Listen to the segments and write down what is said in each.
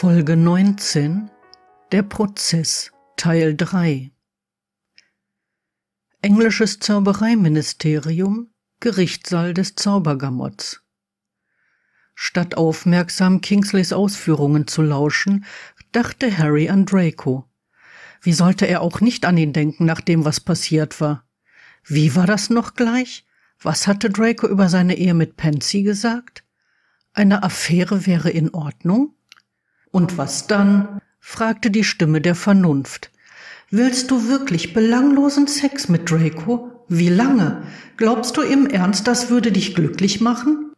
Folge 19 Der Prozess Teil 3 Englisches Zaubereiministerium Gerichtssaal des Zaubergamotts Statt aufmerksam Kingsleys Ausführungen zu lauschen, dachte Harry an Draco. Wie sollte er auch nicht an ihn denken, nachdem was passiert war? Wie war das noch gleich? Was hatte Draco über seine Ehe mit Pansy gesagt? Eine Affäre wäre in Ordnung? Und was dann? fragte die Stimme der Vernunft. Willst du wirklich belanglosen Sex mit Draco? Wie lange? Glaubst du im Ernst, das würde dich glücklich machen?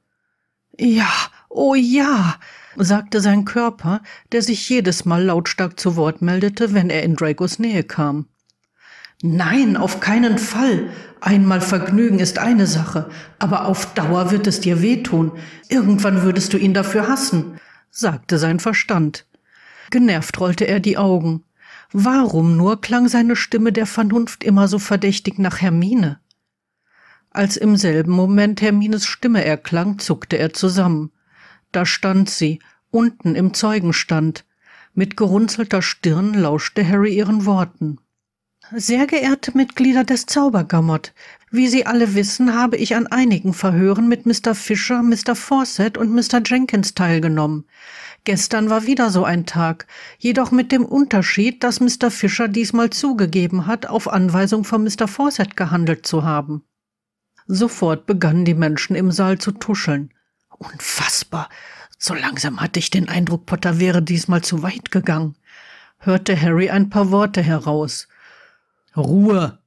Ja, oh ja, sagte sein Körper, der sich jedes Mal lautstark zu Wort meldete, wenn er in Dracos Nähe kam. Nein, auf keinen Fall. Einmal Vergnügen ist eine Sache, aber auf Dauer wird es dir wehtun. Irgendwann würdest du ihn dafür hassen sagte sein Verstand. Genervt rollte er die Augen. Warum nur klang seine Stimme der Vernunft immer so verdächtig nach Hermine? Als im selben Moment Hermines Stimme erklang, zuckte er zusammen. Da stand sie, unten im Zeugenstand. Mit gerunzelter Stirn lauschte Harry ihren Worten. Sehr geehrte Mitglieder des Zaubergammert, wie Sie alle wissen, habe ich an einigen Verhören mit Mr. Fisher, Mr. Fawcett und Mr. Jenkins teilgenommen. Gestern war wieder so ein Tag, jedoch mit dem Unterschied, dass Mr. Fisher diesmal zugegeben hat, auf Anweisung von Mr. Fawcett gehandelt zu haben. Sofort begannen die Menschen im Saal zu tuscheln. Unfassbar. So langsam hatte ich den Eindruck, Potter wäre diesmal zu weit gegangen. Hörte Harry ein paar Worte heraus. Ruhe,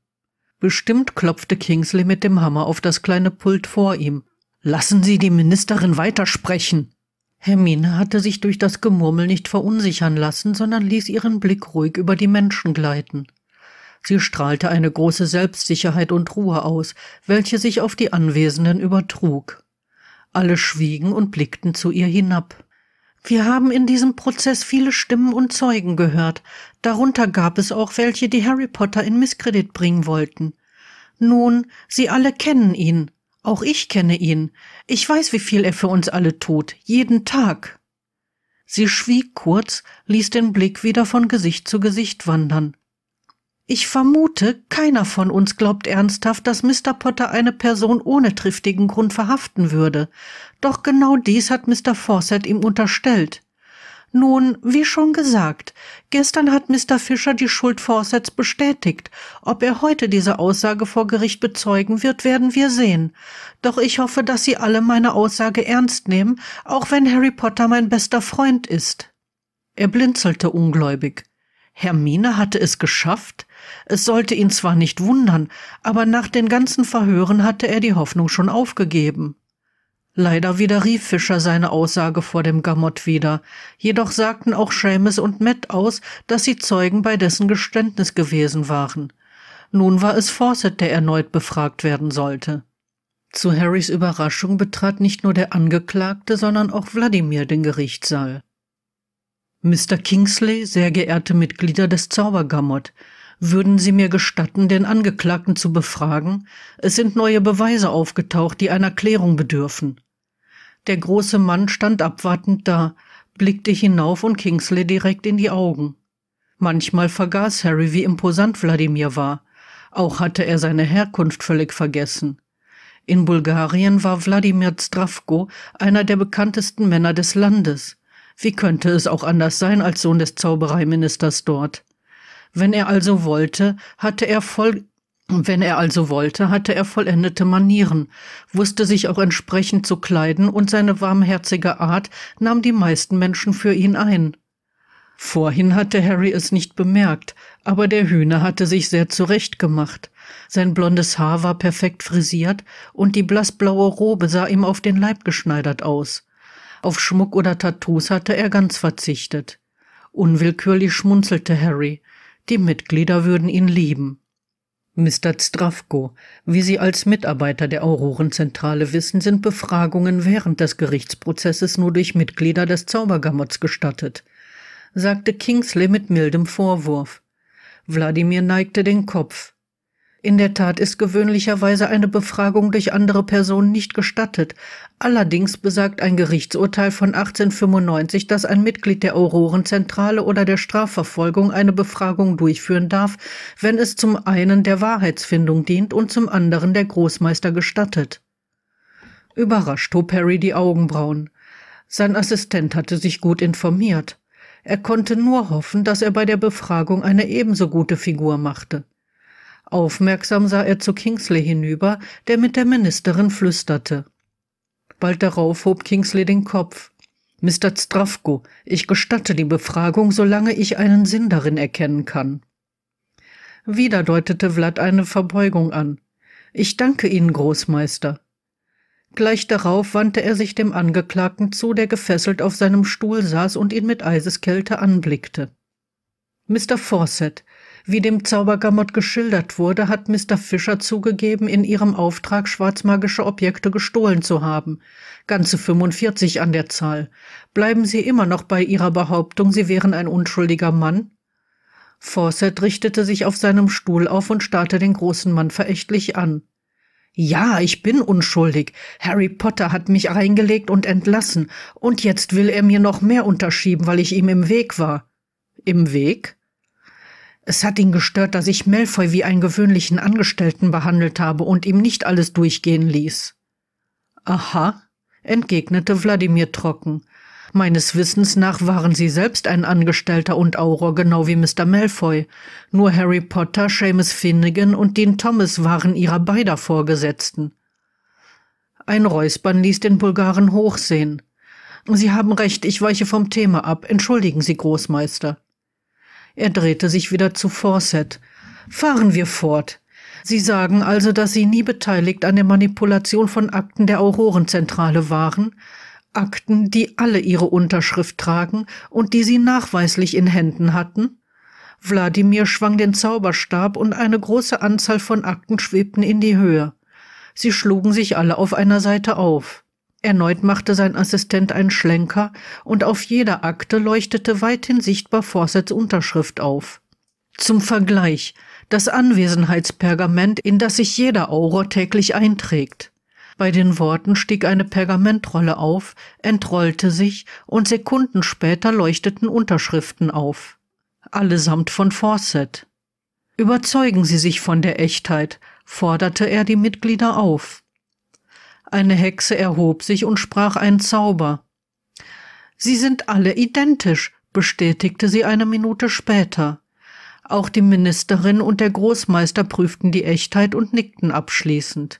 Bestimmt klopfte Kingsley mit dem Hammer auf das kleine Pult vor ihm. Lassen Sie die Ministerin weitersprechen. Hermine hatte sich durch das Gemurmel nicht verunsichern lassen, sondern ließ ihren Blick ruhig über die Menschen gleiten. Sie strahlte eine große Selbstsicherheit und Ruhe aus, welche sich auf die Anwesenden übertrug. Alle schwiegen und blickten zu ihr hinab. Wir haben in diesem Prozess viele Stimmen und Zeugen gehört. Darunter gab es auch welche, die Harry Potter in Misskredit bringen wollten. Nun, Sie alle kennen ihn. Auch ich kenne ihn. Ich weiß, wie viel er für uns alle tut. Jeden Tag. Sie schwieg kurz, ließ den Blick wieder von Gesicht zu Gesicht wandern. Ich vermute, keiner von uns glaubt ernsthaft, dass Mr. Potter eine Person ohne triftigen Grund verhaften würde. Doch genau dies hat Mr. Fawcett ihm unterstellt. Nun, wie schon gesagt, gestern hat Mr. Fischer die Schuld Forsets bestätigt. Ob er heute diese Aussage vor Gericht bezeugen wird, werden wir sehen. Doch ich hoffe, dass Sie alle meine Aussage ernst nehmen, auch wenn Harry Potter mein bester Freund ist. Er blinzelte ungläubig. Hermine hatte es geschafft? Es sollte ihn zwar nicht wundern, aber nach den ganzen Verhören hatte er die Hoffnung schon aufgegeben. Leider widerrief Fischer seine Aussage vor dem Gamott wieder, jedoch sagten auch Seamus und Matt aus, dass sie Zeugen bei dessen Geständnis gewesen waren. Nun war es Fawcett, der erneut befragt werden sollte. Zu Harrys Überraschung betrat nicht nur der Angeklagte, sondern auch Wladimir den Gerichtssaal. Mr. Kingsley, sehr geehrte Mitglieder des Zaubergamott, würden Sie mir gestatten, den Angeklagten zu befragen? Es sind neue Beweise aufgetaucht, die einer Klärung bedürfen. Der große Mann stand abwartend da, blickte hinauf und Kingsley direkt in die Augen. Manchmal vergaß Harry, wie imposant Wladimir war. Auch hatte er seine Herkunft völlig vergessen. In Bulgarien war Wladimir Zdravko einer der bekanntesten Männer des Landes. Wie könnte es auch anders sein als Sohn des Zaubereiministers dort? Wenn er also wollte, hatte er voll wenn er also wollte, hatte er vollendete Manieren, wusste sich auch entsprechend zu kleiden und seine warmherzige Art nahm die meisten Menschen für ihn ein. Vorhin hatte Harry es nicht bemerkt, aber der Hühner hatte sich sehr zurechtgemacht. Sein blondes Haar war perfekt frisiert und die blassblaue Robe sah ihm auf den Leib geschneidert aus. Auf Schmuck oder Tattoos hatte er ganz verzichtet. Unwillkürlich schmunzelte Harry. Die Mitglieder würden ihn lieben. Mr. Strafko, wie Sie als Mitarbeiter der Aurorenzentrale wissen, sind Befragungen während des Gerichtsprozesses nur durch Mitglieder des Zaubergamots gestattet, sagte Kingsley mit mildem Vorwurf. Wladimir neigte den Kopf. In der Tat ist gewöhnlicherweise eine Befragung durch andere Personen nicht gestattet. Allerdings besagt ein Gerichtsurteil von 1895, dass ein Mitglied der Aurorenzentrale oder der Strafverfolgung eine Befragung durchführen darf, wenn es zum einen der Wahrheitsfindung dient und zum anderen der Großmeister gestattet. Überrascht hob Harry die Augenbrauen. Sein Assistent hatte sich gut informiert. Er konnte nur hoffen, dass er bei der Befragung eine ebenso gute Figur machte. Aufmerksam sah er zu Kingsley hinüber, der mit der Ministerin flüsterte. Bald darauf hob Kingsley den Kopf. Mr. Strafko, ich gestatte die Befragung, solange ich einen Sinn darin erkennen kann. Wieder deutete Vlad eine Verbeugung an. Ich danke Ihnen, Großmeister. Gleich darauf wandte er sich dem Angeklagten zu, der gefesselt auf seinem Stuhl saß und ihn mit Eiseskälte anblickte. Mr. Fawcett, wie dem Zaubergamot geschildert wurde, hat Mr. Fischer zugegeben, in ihrem Auftrag schwarzmagische Objekte gestohlen zu haben. Ganze 45 an der Zahl. Bleiben Sie immer noch bei Ihrer Behauptung, Sie wären ein unschuldiger Mann? Fawcett richtete sich auf seinem Stuhl auf und starrte den großen Mann verächtlich an. Ja, ich bin unschuldig. Harry Potter hat mich reingelegt und entlassen. Und jetzt will er mir noch mehr unterschieben, weil ich ihm im Weg war. Im Weg? Es hat ihn gestört, dass ich Malfoy wie einen gewöhnlichen Angestellten behandelt habe und ihm nicht alles durchgehen ließ. Aha, entgegnete Wladimir trocken. Meines Wissens nach waren Sie selbst ein Angestellter und Auror, genau wie Mr. Malfoy. Nur Harry Potter, Seamus Finnegan und Dean Thomas waren ihrer beider Vorgesetzten. Ein Räuspern ließ den Bulgaren hochsehen. Sie haben recht, ich weiche vom Thema ab. Entschuldigen Sie, Großmeister. Er drehte sich wieder zu Fawcett. Fahren wir fort. Sie sagen also, dass Sie nie beteiligt an der Manipulation von Akten der Aurorenzentrale waren? Akten, die alle Ihre Unterschrift tragen und die Sie nachweislich in Händen hatten? Wladimir schwang den Zauberstab und eine große Anzahl von Akten schwebten in die Höhe. Sie schlugen sich alle auf einer Seite auf. Erneut machte sein Assistent einen Schlenker und auf jeder Akte leuchtete weithin sichtbar Forsets Unterschrift auf. Zum Vergleich, das Anwesenheitspergament, in das sich jeder Auror täglich einträgt. Bei den Worten stieg eine Pergamentrolle auf, entrollte sich und Sekunden später leuchteten Unterschriften auf. Allesamt von Fawcett. Überzeugen Sie sich von der Echtheit, forderte er die Mitglieder auf. Eine Hexe erhob sich und sprach einen Zauber. Sie sind alle identisch, bestätigte sie eine Minute später. Auch die Ministerin und der Großmeister prüften die Echtheit und nickten abschließend.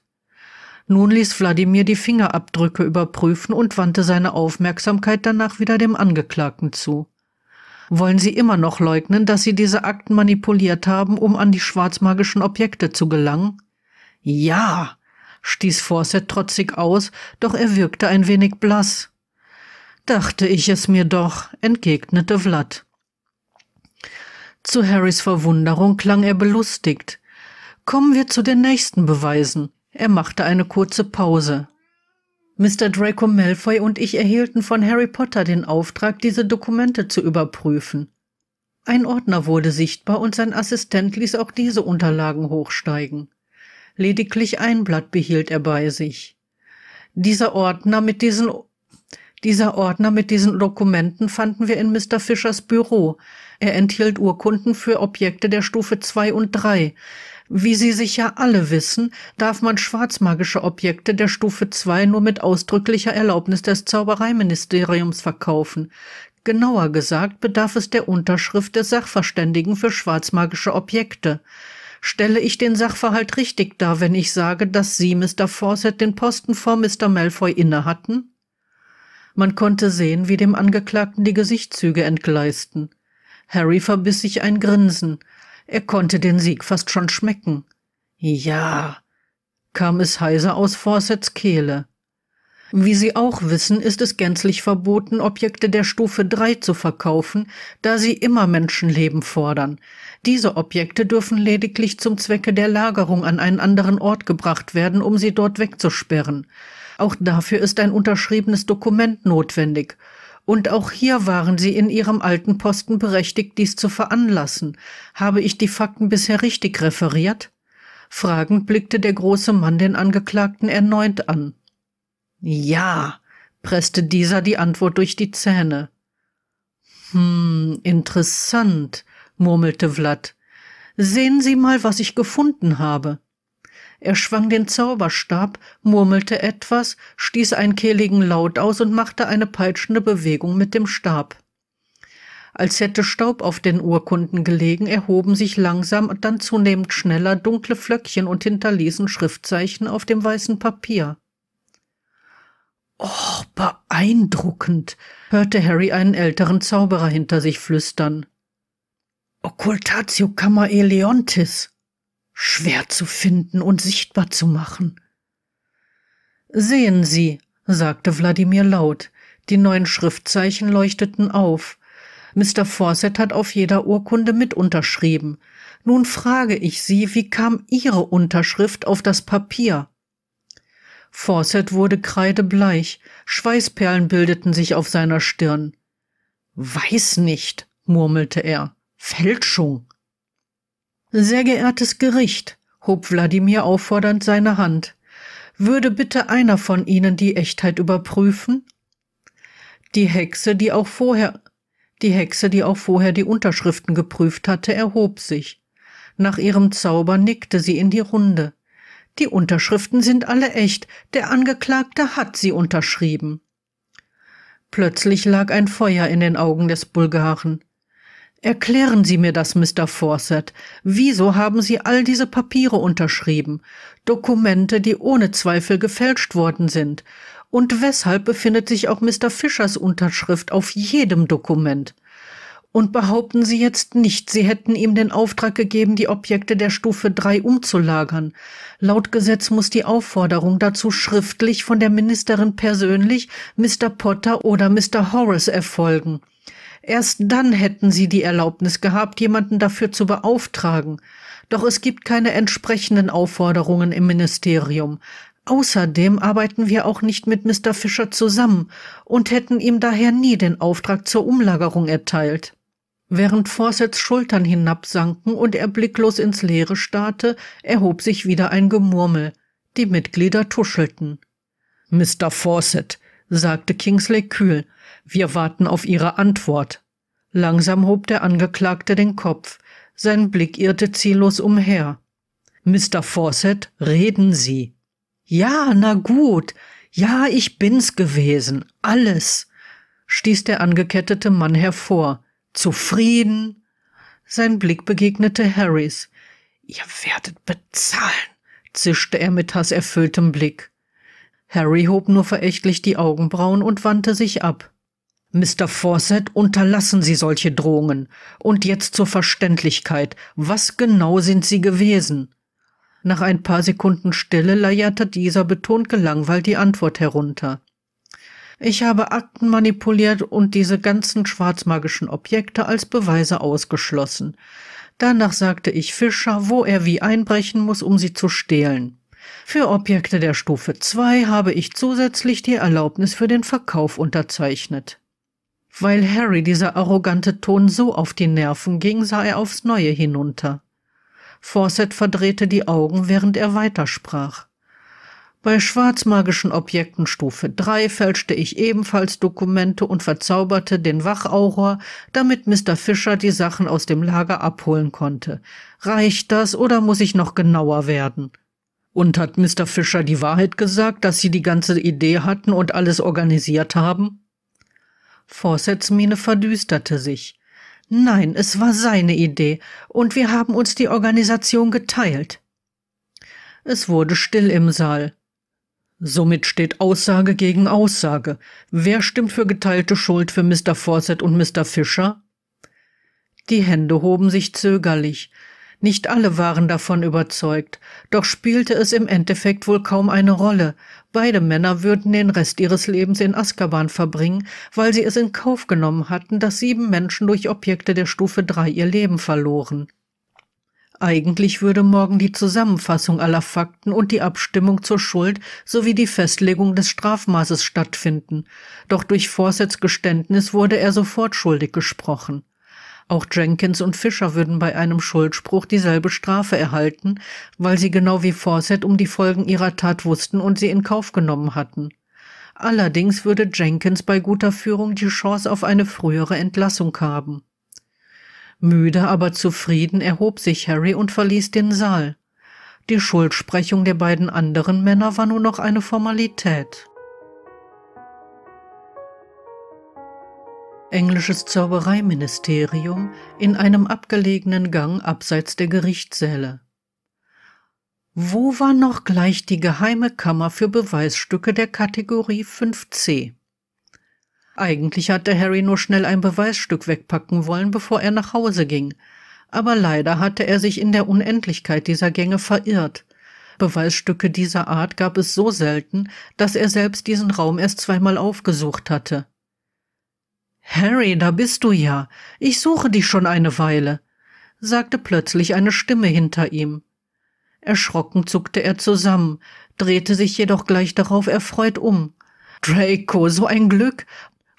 Nun ließ Wladimir die Fingerabdrücke überprüfen und wandte seine Aufmerksamkeit danach wieder dem Angeklagten zu. Wollen Sie immer noch leugnen, dass Sie diese Akten manipuliert haben, um an die schwarzmagischen Objekte zu gelangen? Ja, stieß Fawcett trotzig aus, doch er wirkte ein wenig blass. Dachte ich es mir doch, entgegnete Vlad. Zu Harrys Verwunderung klang er belustigt. Kommen wir zu den nächsten Beweisen. Er machte eine kurze Pause. Mr. Draco Malfoy und ich erhielten von Harry Potter den Auftrag, diese Dokumente zu überprüfen. Ein Ordner wurde sichtbar und sein Assistent ließ auch diese Unterlagen hochsteigen. Lediglich ein Blatt behielt er bei sich. Dieser Ordner mit diesen dieser Ordner mit diesen Dokumenten fanden wir in Mr. Fischers Büro. Er enthielt Urkunden für Objekte der Stufe 2 und 3. Wie Sie sicher alle wissen, darf man schwarzmagische Objekte der Stufe 2 nur mit ausdrücklicher Erlaubnis des Zaubereiministeriums verkaufen. Genauer gesagt bedarf es der Unterschrift des Sachverständigen für schwarzmagische Objekte stelle ich den Sachverhalt richtig dar, wenn ich sage, dass Sie, Mr. Fawcett, den Posten vor Mr. Malfoy inne hatten? Man konnte sehen, wie dem Angeklagten die Gesichtszüge entgleisten. Harry verbiss sich ein Grinsen. Er konnte den Sieg fast schon schmecken. Ja, kam es heiser aus Fawcetts Kehle. Wie Sie auch wissen, ist es gänzlich verboten, Objekte der Stufe 3 zu verkaufen, da sie immer Menschenleben fordern. Diese Objekte dürfen lediglich zum Zwecke der Lagerung an einen anderen Ort gebracht werden, um sie dort wegzusperren. Auch dafür ist ein unterschriebenes Dokument notwendig. Und auch hier waren Sie in Ihrem alten Posten berechtigt, dies zu veranlassen. Habe ich die Fakten bisher richtig referiert? Fragend blickte der große Mann den Angeklagten erneut an. Ja, presste dieser die Antwort durch die Zähne. Hm, interessant, murmelte Vlad. Sehen Sie mal, was ich gefunden habe. Er schwang den Zauberstab, murmelte etwas, stieß einen kehligen Laut aus und machte eine peitschende Bewegung mit dem Stab. Als hätte Staub auf den Urkunden gelegen, erhoben sich langsam und dann zunehmend schneller dunkle Flöckchen und hinterließen Schriftzeichen auf dem weißen Papier. Oh, beeindruckend, hörte Harry einen älteren Zauberer hinter sich flüstern. Occultatio Camma Eleontis. Schwer zu finden und sichtbar zu machen. Sehen Sie, sagte Wladimir laut. Die neuen Schriftzeichen leuchteten auf. Mr. Fawcett hat auf jeder Urkunde mit unterschrieben. Nun frage ich Sie, wie kam Ihre Unterschrift auf das Papier? Fawcett wurde kreidebleich, Schweißperlen bildeten sich auf seiner Stirn. Weiß nicht, murmelte er. Fälschung. Sehr geehrtes Gericht, hob Wladimir auffordernd seine Hand. Würde bitte einer von Ihnen die Echtheit überprüfen? Die Hexe, die auch vorher die Hexe, die auch vorher die Unterschriften geprüft hatte, erhob sich. Nach ihrem Zauber nickte sie in die Runde. Die Unterschriften sind alle echt, der Angeklagte hat sie unterschrieben. Plötzlich lag ein Feuer in den Augen des Bulgaren. Erklären Sie mir das, Mr. Fawcett. Wieso haben Sie all diese Papiere unterschrieben? Dokumente, die ohne Zweifel gefälscht worden sind. Und weshalb befindet sich auch Mr. Fischers Unterschrift auf jedem Dokument? und behaupten Sie jetzt nicht, Sie hätten ihm den Auftrag gegeben, die Objekte der Stufe 3 umzulagern. Laut Gesetz muss die Aufforderung dazu schriftlich von der Ministerin persönlich, Mr. Potter oder Mr. Horace erfolgen. Erst dann hätten Sie die Erlaubnis gehabt, jemanden dafür zu beauftragen. Doch es gibt keine entsprechenden Aufforderungen im Ministerium. Außerdem arbeiten wir auch nicht mit Mr. Fischer zusammen und hätten ihm daher nie den Auftrag zur Umlagerung erteilt. Während Forsets Schultern hinabsanken und er blicklos ins Leere starrte, erhob sich wieder ein Gemurmel. Die Mitglieder tuschelten. Mr. Fawcett, sagte Kingsley kühl, wir warten auf Ihre Antwort. Langsam hob der Angeklagte den Kopf. Sein Blick irrte ziellos umher. Mr. Fawcett, reden Sie. Ja, na gut. Ja, ich bin's gewesen. Alles, stieß der angekettete Mann hervor. Zufrieden. Sein Blick begegnete Harrys. Ihr werdet bezahlen, zischte er mit hasserfülltem Blick. Harry hob nur verächtlich die Augenbrauen und wandte sich ab. Mr. Fawcett, unterlassen Sie solche Drohungen. Und jetzt zur Verständlichkeit. Was genau sind Sie gewesen? Nach ein paar Sekunden Stille leierte dieser betont gelangweilt die Antwort herunter. Ich habe Akten manipuliert und diese ganzen schwarzmagischen Objekte als Beweise ausgeschlossen. Danach sagte ich Fischer, wo er wie einbrechen muss, um sie zu stehlen. Für Objekte der Stufe 2 habe ich zusätzlich die Erlaubnis für den Verkauf unterzeichnet. Weil Harry dieser arrogante Ton so auf die Nerven ging, sah er aufs Neue hinunter. Fawcett verdrehte die Augen, während er weitersprach. Bei schwarzmagischen Objekten Stufe 3 fälschte ich ebenfalls Dokumente und verzauberte den Wachauror, damit Mr. Fischer die Sachen aus dem Lager abholen konnte. Reicht das oder muss ich noch genauer werden? Und hat Mr. Fischer die Wahrheit gesagt, dass Sie die ganze Idee hatten und alles organisiert haben? Forsets Miene verdüsterte sich. Nein, es war seine Idee, und wir haben uns die Organisation geteilt. Es wurde still im Saal. Somit steht Aussage gegen Aussage. Wer stimmt für geteilte Schuld für Mr. Fawcett und Mr. Fischer? Die Hände hoben sich zögerlich. Nicht alle waren davon überzeugt, doch spielte es im Endeffekt wohl kaum eine Rolle. Beide Männer würden den Rest ihres Lebens in Azkaban verbringen, weil sie es in Kauf genommen hatten, dass sieben Menschen durch Objekte der Stufe 3 ihr Leben verloren. Eigentlich würde morgen die Zusammenfassung aller Fakten und die Abstimmung zur Schuld sowie die Festlegung des Strafmaßes stattfinden, doch durch Forsets Geständnis wurde er sofort schuldig gesprochen. Auch Jenkins und Fischer würden bei einem Schuldspruch dieselbe Strafe erhalten, weil sie genau wie Fawcett um die Folgen ihrer Tat wussten und sie in Kauf genommen hatten. Allerdings würde Jenkins bei guter Führung die Chance auf eine frühere Entlassung haben. Müde, aber zufrieden erhob sich Harry und verließ den Saal. Die Schuldsprechung der beiden anderen Männer war nur noch eine Formalität. Englisches Zaubereiministerium in einem abgelegenen Gang abseits der Gerichtssäle. Wo war noch gleich die geheime Kammer für Beweisstücke der Kategorie 5c? Eigentlich hatte Harry nur schnell ein Beweisstück wegpacken wollen, bevor er nach Hause ging. Aber leider hatte er sich in der Unendlichkeit dieser Gänge verirrt. Beweisstücke dieser Art gab es so selten, dass er selbst diesen Raum erst zweimal aufgesucht hatte. Harry, da bist du ja. Ich suche dich schon eine Weile, sagte plötzlich eine Stimme hinter ihm. Erschrocken zuckte er zusammen, drehte sich jedoch gleich darauf erfreut um. Draco, so ein Glück.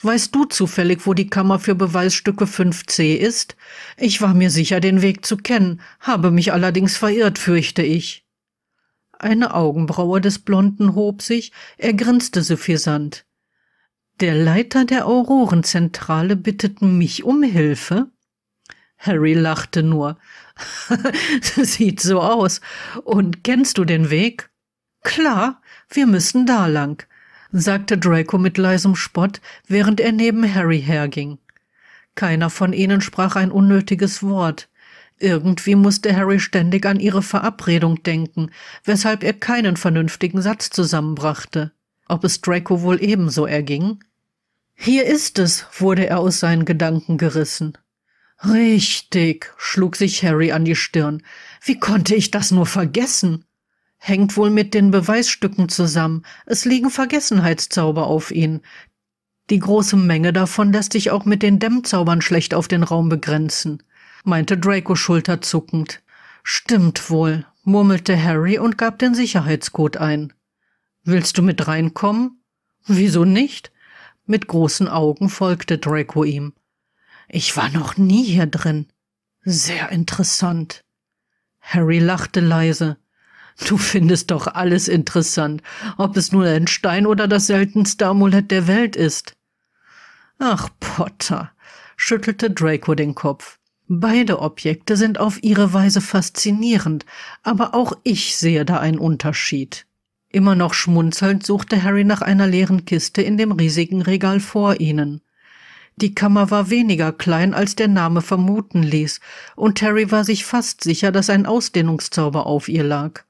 Weißt du zufällig, wo die Kammer für Beweisstücke 5c ist? Ich war mir sicher, den Weg zu kennen, habe mich allerdings verirrt, fürchte ich. Eine Augenbraue des Blonden hob sich, er grinste suffisant. Der Leiter der Aurorenzentrale bittet mich um Hilfe? Harry lachte nur. Sieht so aus. Und kennst du den Weg? Klar, wir müssen da lang sagte Draco mit leisem Spott, während er neben Harry herging. Keiner von ihnen sprach ein unnötiges Wort. Irgendwie musste Harry ständig an ihre Verabredung denken, weshalb er keinen vernünftigen Satz zusammenbrachte. Ob es Draco wohl ebenso erging? Hier ist es, wurde er aus seinen Gedanken gerissen. Richtig, schlug sich Harry an die Stirn. Wie konnte ich das nur vergessen? Hängt wohl mit den Beweisstücken zusammen. Es liegen Vergessenheitszauber auf ihnen. Die große Menge davon lässt dich auch mit den Dämmzaubern schlecht auf den Raum begrenzen, meinte Draco schulterzuckend. Stimmt wohl, murmelte Harry und gab den Sicherheitscode ein. Willst du mit reinkommen? Wieso nicht? Mit großen Augen folgte Draco ihm. Ich war noch nie hier drin. Sehr interessant. Harry lachte leise. Du findest doch alles interessant, ob es nur ein Stein oder das seltenste Amulett der Welt ist. Ach, Potter, schüttelte Draco den Kopf. Beide Objekte sind auf ihre Weise faszinierend, aber auch ich sehe da einen Unterschied. Immer noch schmunzelnd suchte Harry nach einer leeren Kiste in dem riesigen Regal vor ihnen. Die Kammer war weniger klein, als der Name vermuten ließ, und Harry war sich fast sicher, dass ein Ausdehnungszauber auf ihr lag.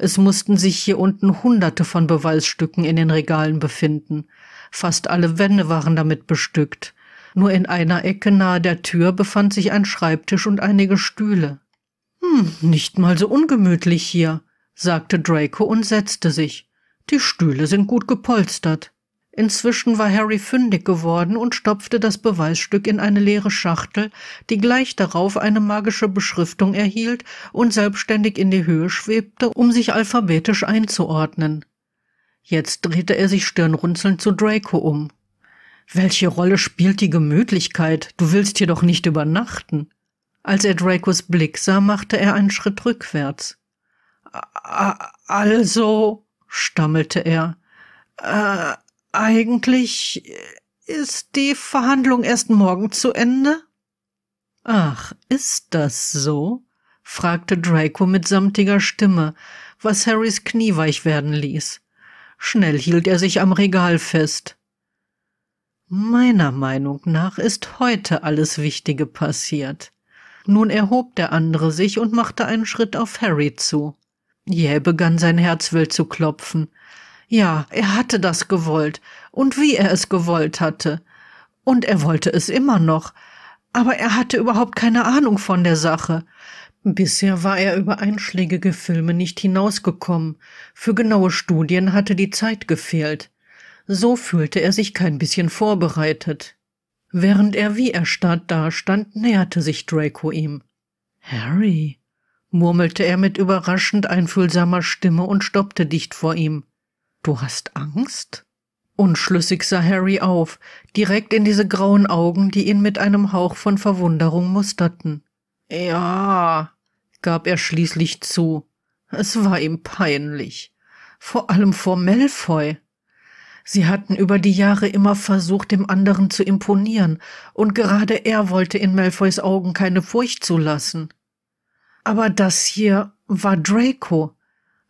Es mussten sich hier unten hunderte von Beweisstücken in den Regalen befinden. Fast alle Wände waren damit bestückt. Nur in einer Ecke nahe der Tür befand sich ein Schreibtisch und einige Stühle. Hm, nicht mal so ungemütlich hier, sagte Draco und setzte sich. Die Stühle sind gut gepolstert. Inzwischen war Harry fündig geworden und stopfte das Beweisstück in eine leere Schachtel, die gleich darauf eine magische Beschriftung erhielt und selbstständig in die Höhe schwebte, um sich alphabetisch einzuordnen. Jetzt drehte er sich stirnrunzelnd zu Draco um. Welche Rolle spielt die Gemütlichkeit? Du willst hier doch nicht übernachten. Als er Dracos Blick sah, machte er einen Schritt rückwärts. also, stammelte er. Äh, eigentlich äh, ist die Verhandlung erst morgen zu Ende? Ach, ist das so? fragte Draco mit samtiger Stimme, was Harrys Knie weich werden ließ. Schnell hielt er sich am Regal fest. Meiner Meinung nach ist heute alles Wichtige passiert. Nun erhob der andere sich und machte einen Schritt auf Harry zu. Jäh begann sein Herzwild zu klopfen. Ja, er hatte das gewollt und wie er es gewollt hatte. Und er wollte es immer noch. Aber er hatte überhaupt keine Ahnung von der Sache. Bisher war er über einschlägige Filme nicht hinausgekommen. Für genaue Studien hatte die Zeit gefehlt. So fühlte er sich kein bisschen vorbereitet. Während er wie erstarrt dastand, näherte sich Draco ihm. Harry, murmelte er mit überraschend einfühlsamer Stimme und stoppte dicht vor ihm. Du hast Angst? Unschlüssig sah Harry auf, direkt in diese grauen Augen, die ihn mit einem Hauch von Verwunderung musterten. Ja, gab er schließlich zu. Es war ihm peinlich. Vor allem vor Malfoy. Sie hatten über die Jahre immer versucht, dem anderen zu imponieren, und gerade er wollte in Malfoys Augen keine Furcht zulassen. Aber das hier war Draco,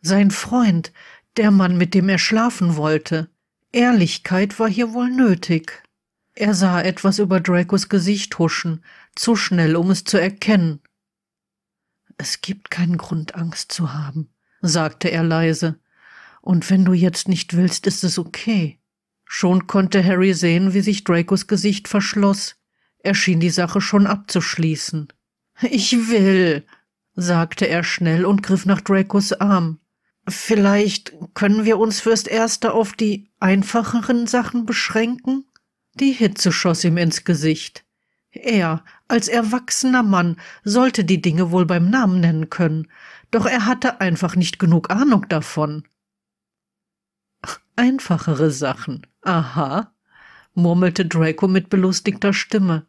sein Freund, der Mann, mit dem er schlafen wollte. Ehrlichkeit war hier wohl nötig. Er sah etwas über Dracos Gesicht huschen, zu schnell, um es zu erkennen. Es gibt keinen Grund, Angst zu haben, sagte er leise. Und wenn du jetzt nicht willst, ist es okay. Schon konnte Harry sehen, wie sich Dracos Gesicht verschloss. Er schien die Sache schon abzuschließen. Ich will, sagte er schnell und griff nach Dracos Arm. Vielleicht können wir uns fürs Erste auf die einfacheren Sachen beschränken? Die Hitze schoss ihm ins Gesicht. Er, als erwachsener Mann, sollte die Dinge wohl beim Namen nennen können, doch er hatte einfach nicht genug Ahnung davon. Einfachere Sachen. Aha, murmelte Draco mit belustigter Stimme.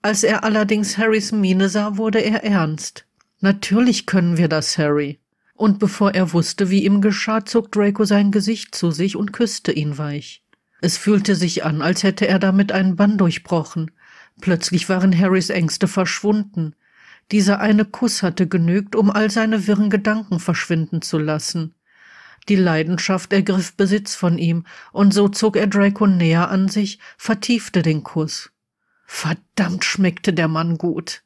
Als er allerdings Harrys Miene sah, wurde er ernst. Natürlich können wir das, Harry und bevor er wusste, wie ihm geschah, zog Draco sein Gesicht zu sich und küsste ihn weich. Es fühlte sich an, als hätte er damit einen Bann durchbrochen. Plötzlich waren Harrys Ängste verschwunden. Dieser eine Kuss hatte genügt, um all seine wirren Gedanken verschwinden zu lassen. Die Leidenschaft ergriff Besitz von ihm, und so zog er Draco näher an sich, vertiefte den Kuss. Verdammt schmeckte der Mann gut.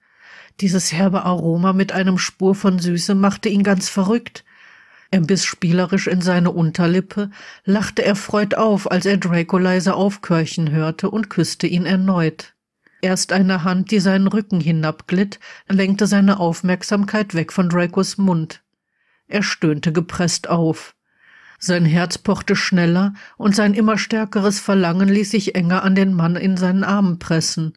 Dieses herbe Aroma mit einem Spur von Süße machte ihn ganz verrückt. Er biss spielerisch in seine Unterlippe, lachte erfreut auf, als er Draco leise aufkörchen hörte und küsste ihn erneut. Erst eine Hand, die seinen Rücken hinabglitt, lenkte seine Aufmerksamkeit weg von Dracos Mund. Er stöhnte gepresst auf. Sein Herz pochte schneller und sein immer stärkeres Verlangen ließ sich enger an den Mann in seinen Armen pressen.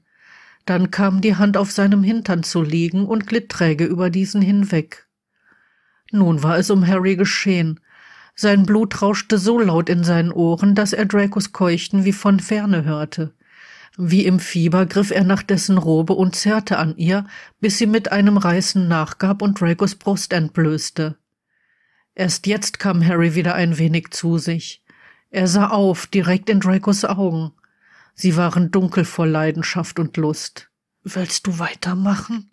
Dann kam die Hand auf seinem Hintern zu liegen und glitt träge über diesen hinweg. Nun war es um Harry geschehen. Sein Blut rauschte so laut in seinen Ohren, dass er Dracos Keuchten wie von Ferne hörte. Wie im Fieber griff er nach dessen Robe und zerrte an ihr, bis sie mit einem Reißen nachgab und Dracos Brust entblößte. Erst jetzt kam Harry wieder ein wenig zu sich. Er sah auf, direkt in Dracos Augen. Sie waren dunkel vor Leidenschaft und Lust. Willst du weitermachen?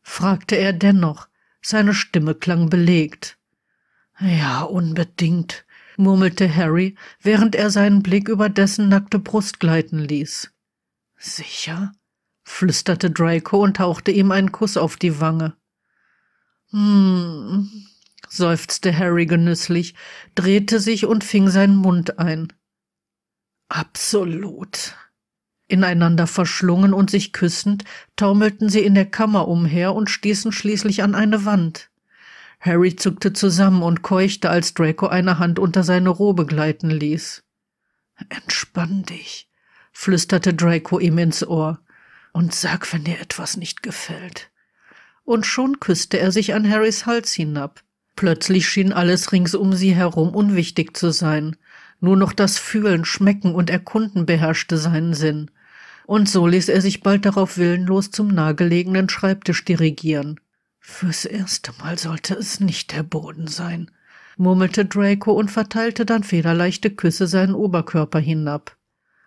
fragte er dennoch. Seine Stimme klang belegt. Ja, unbedingt, murmelte Harry, während er seinen Blick über dessen nackte Brust gleiten ließ. Sicher? flüsterte Draco und hauchte ihm einen Kuss auf die Wange. Hm, seufzte Harry genüsslich, drehte sich und fing seinen Mund ein. Absolut. Ineinander verschlungen und sich küssend, taumelten sie in der Kammer umher und stießen schließlich an eine Wand. Harry zuckte zusammen und keuchte, als Draco eine Hand unter seine Robe gleiten ließ. Entspann dich, flüsterte Draco ihm ins Ohr, und sag, wenn dir etwas nicht gefällt. Und schon küsste er sich an Harrys Hals hinab. Plötzlich schien alles rings um sie herum unwichtig zu sein. Nur noch das Fühlen, Schmecken und Erkunden beherrschte seinen Sinn und so ließ er sich bald darauf willenlos zum nahegelegenen Schreibtisch dirigieren. Fürs erste Mal sollte es nicht der Boden sein, murmelte Draco und verteilte dann federleichte Küsse seinen Oberkörper hinab.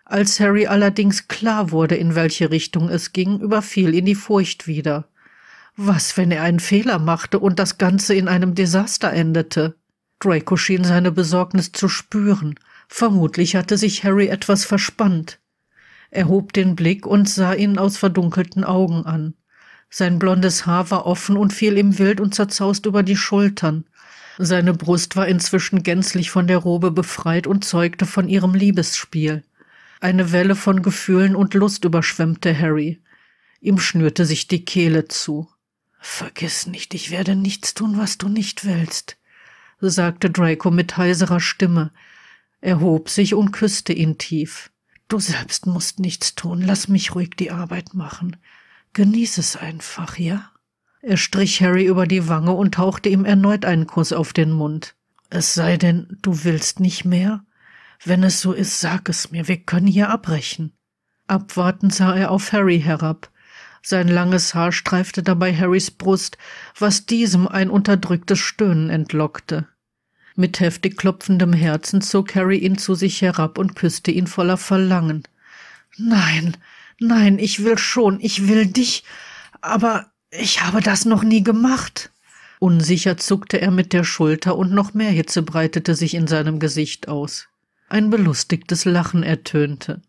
Als Harry allerdings klar wurde, in welche Richtung es ging, überfiel ihn die Furcht wieder. Was, wenn er einen Fehler machte und das Ganze in einem Desaster endete? Draco schien seine Besorgnis zu spüren. Vermutlich hatte sich Harry etwas verspannt. Er hob den Blick und sah ihn aus verdunkelten Augen an. Sein blondes Haar war offen und fiel ihm wild und zerzaust über die Schultern. Seine Brust war inzwischen gänzlich von der Robe befreit und zeugte von ihrem Liebesspiel. Eine Welle von Gefühlen und Lust überschwemmte Harry. Ihm schnürte sich die Kehle zu. Vergiss nicht, ich werde nichts tun, was du nicht willst, sagte Draco mit heiserer Stimme. Er hob sich und küsste ihn tief. Du selbst musst nichts tun, lass mich ruhig die Arbeit machen. Genieß es einfach, ja? Er strich Harry über die Wange und tauchte ihm erneut einen Kuss auf den Mund. Es sei denn, du willst nicht mehr? Wenn es so ist, sag es mir, wir können hier abbrechen. Abwartend sah er auf Harry herab. Sein langes Haar streifte dabei Harrys Brust, was diesem ein unterdrücktes Stöhnen entlockte. Mit heftig klopfendem Herzen zog Harry ihn zu sich herab und küsste ihn voller Verlangen. Nein, nein, ich will schon, ich will dich, aber ich habe das noch nie gemacht. Unsicher zuckte er mit der Schulter und noch mehr Hitze breitete sich in seinem Gesicht aus. Ein belustigtes Lachen ertönte.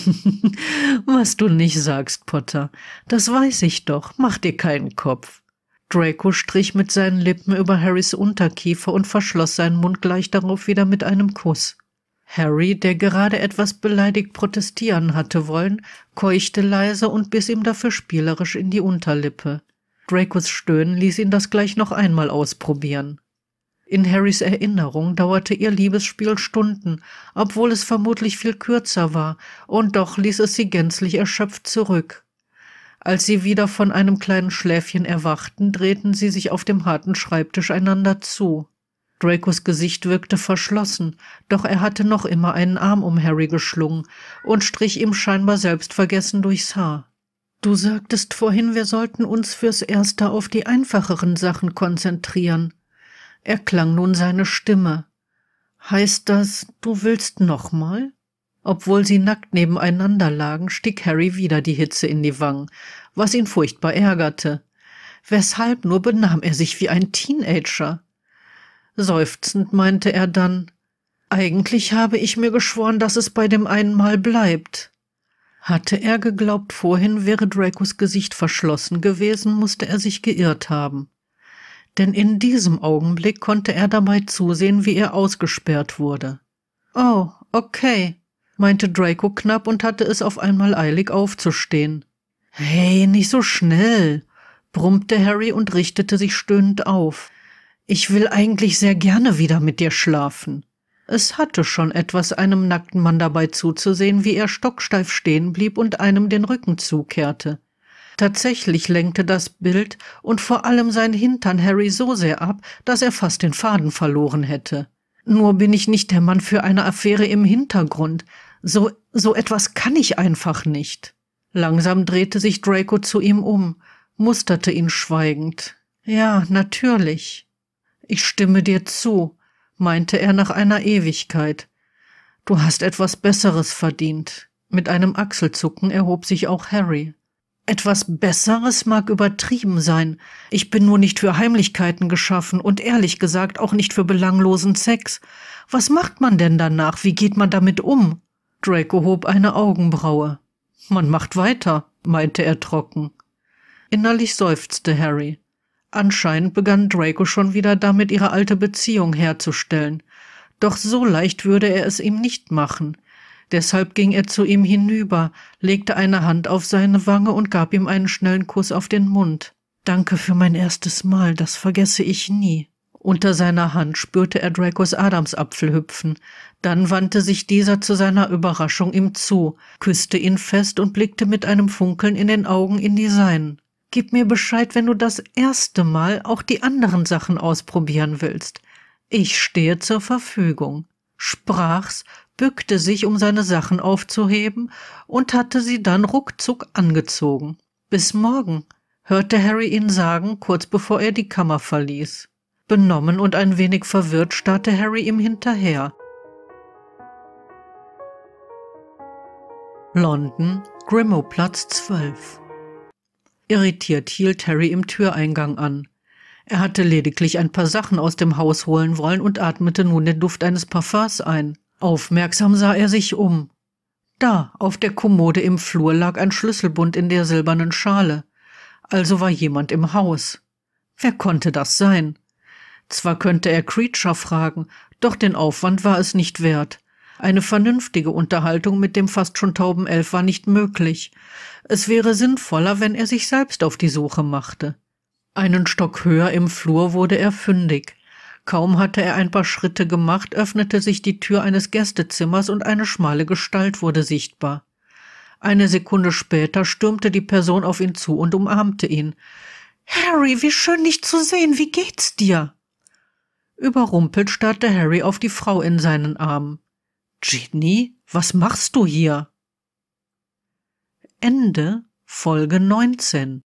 Was du nicht sagst, Potter, das weiß ich doch, mach dir keinen Kopf. Draco strich mit seinen Lippen über Harrys Unterkiefer und verschloss seinen Mund gleich darauf wieder mit einem Kuss. Harry, der gerade etwas beleidigt protestieren hatte wollen, keuchte leise und biss ihm dafür spielerisch in die Unterlippe. Dracos Stöhnen ließ ihn das gleich noch einmal ausprobieren. In Harrys Erinnerung dauerte ihr Liebesspiel Stunden, obwohl es vermutlich viel kürzer war, und doch ließ es sie gänzlich erschöpft zurück. Als sie wieder von einem kleinen Schläfchen erwachten, drehten sie sich auf dem harten Schreibtisch einander zu. Dracos Gesicht wirkte verschlossen, doch er hatte noch immer einen Arm um Harry geschlungen und strich ihm scheinbar selbstvergessen durchs Haar. Du sagtest vorhin, wir sollten uns fürs Erste auf die einfacheren Sachen konzentrieren. Erklang nun seine Stimme. Heißt das, du willst nochmal? Obwohl sie nackt nebeneinander lagen, stieg Harry wieder die Hitze in die Wangen, was ihn furchtbar ärgerte. Weshalb nur benahm er sich wie ein Teenager? Seufzend meinte er dann, eigentlich habe ich mir geschworen, dass es bei dem einen Mal bleibt. Hatte er geglaubt, vorhin wäre Dracos Gesicht verschlossen gewesen, musste er sich geirrt haben. Denn in diesem Augenblick konnte er dabei zusehen, wie er ausgesperrt wurde. Oh, okay, meinte Draco knapp und hatte es auf einmal eilig aufzustehen. Hey, nicht so schnell, brummte Harry und richtete sich stöhnend auf. Ich will eigentlich sehr gerne wieder mit dir schlafen. Es hatte schon etwas, einem nackten Mann dabei zuzusehen, wie er stocksteif stehen blieb und einem den Rücken zukehrte. Tatsächlich lenkte das Bild und vor allem sein Hintern Harry so sehr ab, dass er fast den Faden verloren hätte. Nur bin ich nicht der Mann für eine Affäre im Hintergrund, so, so etwas kann ich einfach nicht. Langsam drehte sich Draco zu ihm um, musterte ihn schweigend. Ja, natürlich. Ich stimme dir zu, meinte er nach einer Ewigkeit. Du hast etwas Besseres verdient. Mit einem Achselzucken erhob sich auch Harry. Etwas Besseres mag übertrieben sein. Ich bin nur nicht für Heimlichkeiten geschaffen und ehrlich gesagt auch nicht für belanglosen Sex. Was macht man denn danach? Wie geht man damit um? Draco hob eine Augenbraue. Man macht weiter, meinte er trocken. Innerlich seufzte Harry. Anscheinend begann Draco schon wieder damit, ihre alte Beziehung herzustellen. Doch so leicht würde er es ihm nicht machen. Deshalb ging er zu ihm hinüber, legte eine Hand auf seine Wange und gab ihm einen schnellen Kuss auf den Mund. Danke für mein erstes Mal, das vergesse ich nie. Unter seiner Hand spürte er Dracos Adamsapfel hüpfen. Dann wandte sich dieser zu seiner Überraschung ihm zu, küsste ihn fest und blickte mit einem Funkeln in den Augen in die seinen. Gib mir Bescheid, wenn du das erste Mal auch die anderen Sachen ausprobieren willst. Ich stehe zur Verfügung. Sprach's, bückte sich, um seine Sachen aufzuheben, und hatte sie dann ruckzuck angezogen. Bis morgen, hörte Harry ihn sagen, kurz bevor er die Kammer verließ. Benommen und ein wenig verwirrt starrte Harry ihm hinterher. London, Platz 12. Irritiert hielt Harry im Türeingang an. Er hatte lediglich ein paar Sachen aus dem Haus holen wollen und atmete nun den Duft eines Parfums ein. Aufmerksam sah er sich um. Da, auf der Kommode im Flur lag ein Schlüsselbund in der silbernen Schale. Also war jemand im Haus. Wer konnte das sein? Zwar könnte er Creature fragen, doch den Aufwand war es nicht wert. Eine vernünftige Unterhaltung mit dem fast schon tauben Elf war nicht möglich. Es wäre sinnvoller, wenn er sich selbst auf die Suche machte. Einen Stock höher im Flur wurde er fündig. Kaum hatte er ein paar Schritte gemacht, öffnete sich die Tür eines Gästezimmers und eine schmale Gestalt wurde sichtbar. Eine Sekunde später stürmte die Person auf ihn zu und umarmte ihn. Harry, wie schön dich zu sehen, wie geht's dir? Überrumpelt starrte Harry auf die Frau in seinen Armen. Ginny, was machst du hier? Ende Folge 19